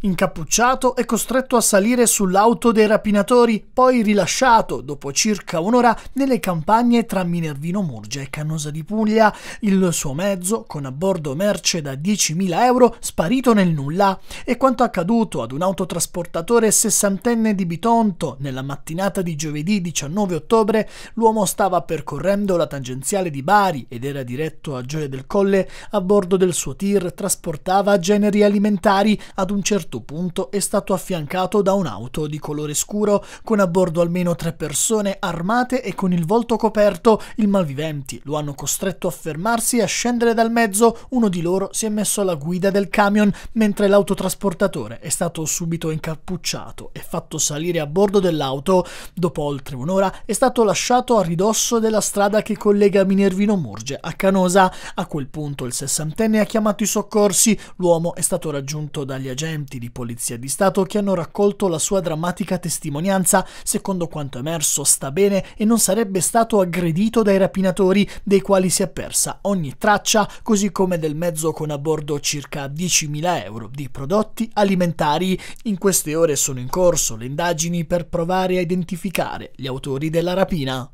Incappucciato e costretto a salire sull'auto dei rapinatori, poi rilasciato dopo circa un'ora nelle campagne tra Minervino Murgia e Canosa di Puglia. Il suo mezzo, con a bordo merce da 10.000 euro, sparito nel nulla. E quanto accaduto ad un autotrasportatore sessantenne di Bitonto nella mattinata di giovedì 19 ottobre, l'uomo stava percorrendo la tangenziale di Bari ed era diretto a Gioia del Colle. A bordo del suo tir trasportava generi alimentari ad un certo certo punto è stato affiancato da un'auto di colore scuro con a bordo almeno tre persone armate e con il volto coperto. I malviventi lo hanno costretto a fermarsi e a scendere dal mezzo. Uno di loro si è messo alla guida del camion mentre l'autotrasportatore è stato subito incappucciato e fatto salire a bordo dell'auto. Dopo oltre un'ora è stato lasciato a ridosso della strada che collega Minervino Murge a Canosa. A quel punto il sessantenne ha chiamato i soccorsi. L'uomo è stato raggiunto dagli agenti agenti di polizia di Stato che hanno raccolto la sua drammatica testimonianza. Secondo quanto emerso, sta bene e non sarebbe stato aggredito dai rapinatori, dei quali si è persa ogni traccia, così come del mezzo con a bordo circa 10.000 euro di prodotti alimentari. In queste ore sono in corso le indagini per provare a identificare gli autori della rapina.